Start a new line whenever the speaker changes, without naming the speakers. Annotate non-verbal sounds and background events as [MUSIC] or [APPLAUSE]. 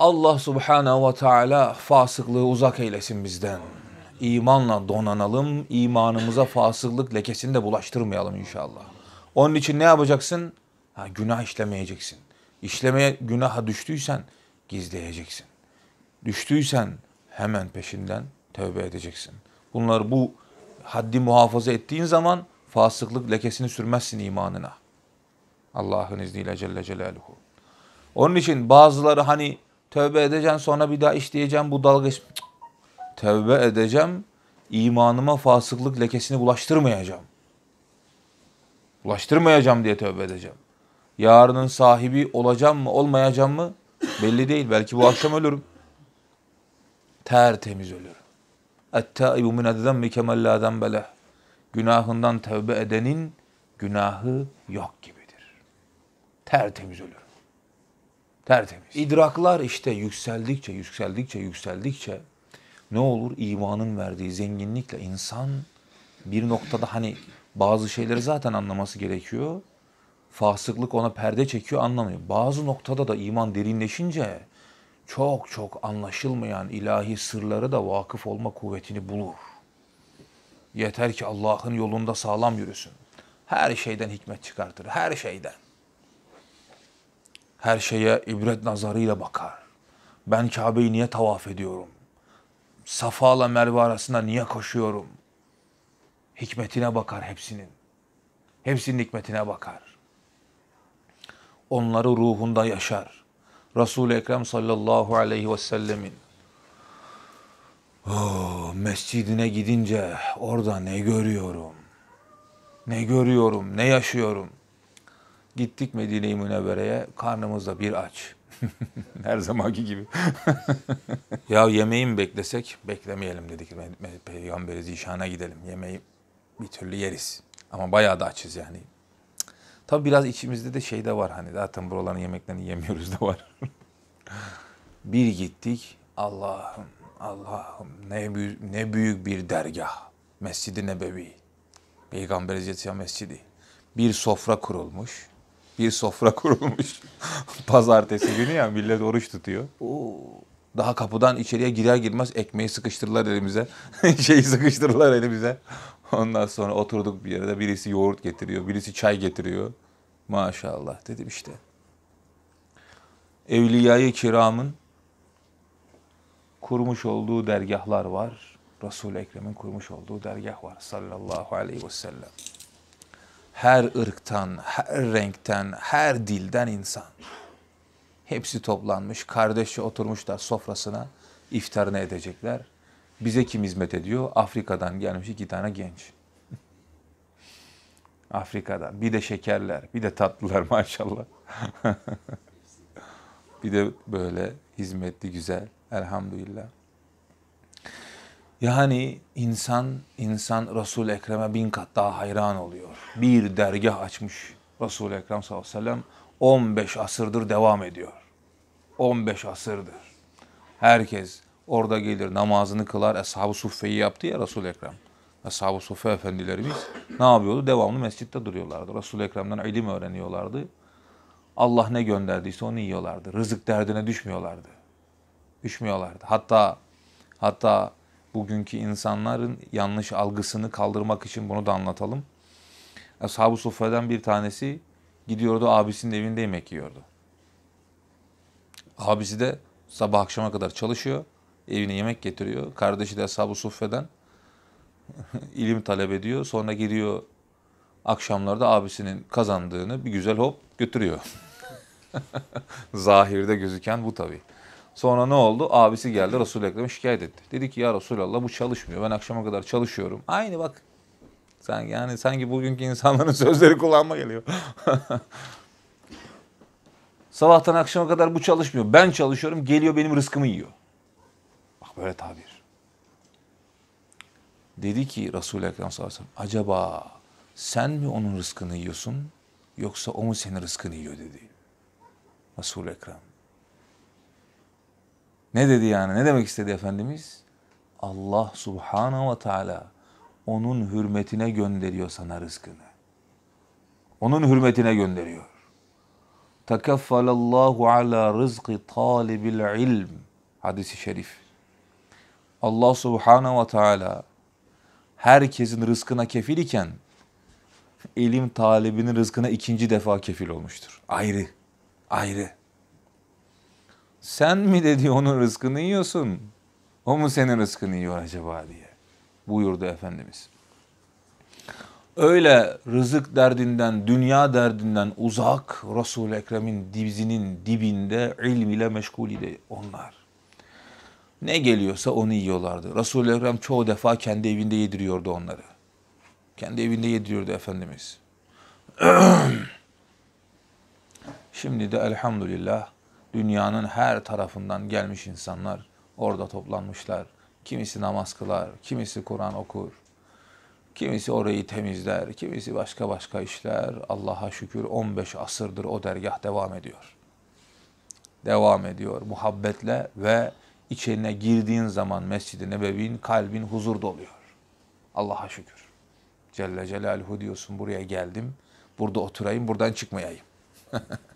Allah Subhanehu ve teala fasıklığı uzak eylesin bizden. İmanla donanalım, imanımıza fasıklık lekesini de bulaştırmayalım inşallah. Onun için ne yapacaksın? Ha, günah işlemeyeceksin. İşlemeye günaha düştüysen gizleyeceksin. Düştüysen hemen peşinden tövbe edeceksin. Bunları bu haddi muhafaza ettiğin zaman fasıklık lekesini sürmezsin imanına. Allah'ın izniyle Celle Celaluhu. Onun için bazıları hani Tövbe edeceğim sonra bir daha işleyeceğim bu dalga. Tövbe edeceğim imanıma fasıklık lekesini bulaştırmayacağım. Bulaştırmayacağım diye tövbe edeceğim. Yarının sahibi olacağım mı olmayacağım mı belli değil. Belki bu akşam ölürüm. Tertemiz ölürüm. اَتَّائِبُ مِنَ الذَّمِّ كَمَنْ لَا ذَنْبَ Günahından tövbe edenin günahı yok gibidir. Tertemiz ölür. Tertemiz. İdraklar işte yükseldikçe, yükseldikçe, yükseldikçe ne olur imanın verdiği zenginlikle insan bir noktada hani bazı şeyleri zaten anlaması gerekiyor. Fasıklık ona perde çekiyor anlamıyor. Bazı noktada da iman derinleşince çok çok anlaşılmayan ilahi sırları da vakıf olma kuvvetini bulur. Yeter ki Allah'ın yolunda sağlam yürüsün. Her şeyden hikmet çıkartır, her şeyden her şeye ibret nazarıyla bakar. Ben Kabe'yi niye tavaf ediyorum? Safa ile Merve arasında niye koşuyorum? Hikmetine bakar hepsinin. Hepsinin hikmetine bakar. Onları ruhunda yaşar. Resul-i Ekrem sallallahu aleyhi ve sellemin oh, mescidine gidince orada ne görüyorum? Ne görüyorum, ne yaşıyorum? Gittik Medine-i Münevvere'ye karnımızda bir aç. [LAUGHS] Her zamanki gibi. [LAUGHS] ya yemeği mi beklesek? Beklemeyelim dedik. Peygamberi zişana gidelim. Yemeği bir türlü yeriz. Ama bayağı da açız yani. Tabi biraz içimizde de şey de var hani zaten buraların yemeklerini yemiyoruz da var. [LAUGHS] bir gittik Allah'ım Allah'ım ne büyük, ne büyük bir dergah. Mescid-i Nebevi. Peygamber Hazreti Mescidi. Bir sofra kurulmuş bir sofra [LAUGHS] kurulmuş. Pazartesi günü ya millet oruç tutuyor. Oo. Daha kapıdan içeriye girer girmez ekmeği sıkıştırırlar elimize. [LAUGHS] Şeyi sıkıştırırlar elimize. Ondan sonra oturduk bir yerde birisi yoğurt getiriyor, birisi çay getiriyor. Maşallah dedim işte. Evliyayı kiramın kurmuş olduğu dergahlar var. Resul-i Ekrem'in kurmuş olduğu dergah var sallallahu aleyhi ve sellem her ırktan, her renkten, her dilden insan. Hepsi toplanmış, kardeşçe oturmuşlar sofrasına, iftarını edecekler. Bize kim hizmet ediyor? Afrika'dan gelmiş iki tane genç. [LAUGHS] Afrika'dan. Bir de şekerler, bir de tatlılar [LAUGHS] maşallah. [LAUGHS] bir de böyle hizmetli, güzel. Elhamdülillah. Yani insan, insan Resul-i Ekrem'e bin kat daha hayran oluyor. Bir dergah açmış Resul-i Ekrem sallallahu aleyhi ve sellem 15 asırdır devam ediyor. 15 asırdır. Herkes orada gelir namazını kılar. Eshab-ı Suffe'yi yaptı ya Resul-i Ekrem. Eshab-ı Suffe efendilerimiz ne yapıyordu? Devamlı mescitte duruyorlardı. Resul-i Ekrem'den ilim öğreniyorlardı. Allah ne gönderdiyse onu yiyorlardı. Rızık derdine düşmüyorlardı. Düşmüyorlardı. Hatta hatta bugünkü insanların yanlış algısını kaldırmak için bunu da anlatalım. Ashab-ı Suffa'dan bir tanesi gidiyordu abisinin evinde yemek yiyordu. Abisi de sabah akşama kadar çalışıyor. Evine yemek getiriyor. Kardeşi de Ashab-ı Suffa'dan [LAUGHS] ilim talep ediyor. Sonra gidiyor akşamlarda abisinin kazandığını bir güzel hop götürüyor. [LAUGHS] Zahirde gözüken bu tabii. Sonra ne oldu? Abisi geldi Resul-i Ekrem'e şikayet etti. Dedi ki ya Resulallah bu çalışmıyor. Ben akşama kadar çalışıyorum. Aynı bak. Sen, yani sanki bugünkü insanların [LAUGHS] sözleri kullanma geliyor. [LAUGHS] Sabahtan akşama kadar bu çalışmıyor. Ben çalışıyorum. Geliyor benim rızkımı yiyor. Bak böyle tabir. Dedi ki Resul-i Ekrem sallallahu aleyhi ve sellem acaba sen mi onun rızkını yiyorsun yoksa o mu senin rızkını yiyor dedi. Resul-i Ekrem ne dedi yani? Ne demek istedi Efendimiz? Allah subhanahu ve teala onun hürmetine gönderiyor sana rızkını. Onun hürmetine gönderiyor. Tekeffalallahu ala rızkı talibil ilm. Hadisi şerif. Allah subhanahu ve teala herkesin rızkına kefil iken ilim talibinin rızkına ikinci defa kefil olmuştur. Ayrı. Ayrı. Sen mi dedi onun rızkını yiyorsun? O mu senin rızkını yiyor acaba diye buyurdu Efendimiz. Öyle rızık derdinden, dünya derdinden uzak Resul-i Ekrem'in dizinin dibinde ilm ile meşgul idi onlar. Ne geliyorsa onu yiyorlardı. Resul-i Ekrem çoğu defa kendi evinde yediriyordu onları. Kendi evinde yediriyordu Efendimiz. [CLEARS THROAT] Şimdi de elhamdülillah dünyanın her tarafından gelmiş insanlar orada toplanmışlar. Kimisi namaz kılar, kimisi Kur'an okur. Kimisi orayı temizler, kimisi başka başka işler. Allah'a şükür 15 asırdır o dergah devam ediyor. Devam ediyor muhabbetle ve içine girdiğin zaman Mescid-i Nebevi'nin kalbin huzur doluyor. Allah'a şükür. Celle Celaluhu diyorsun buraya geldim, burada oturayım, buradan çıkmayayım. [LAUGHS]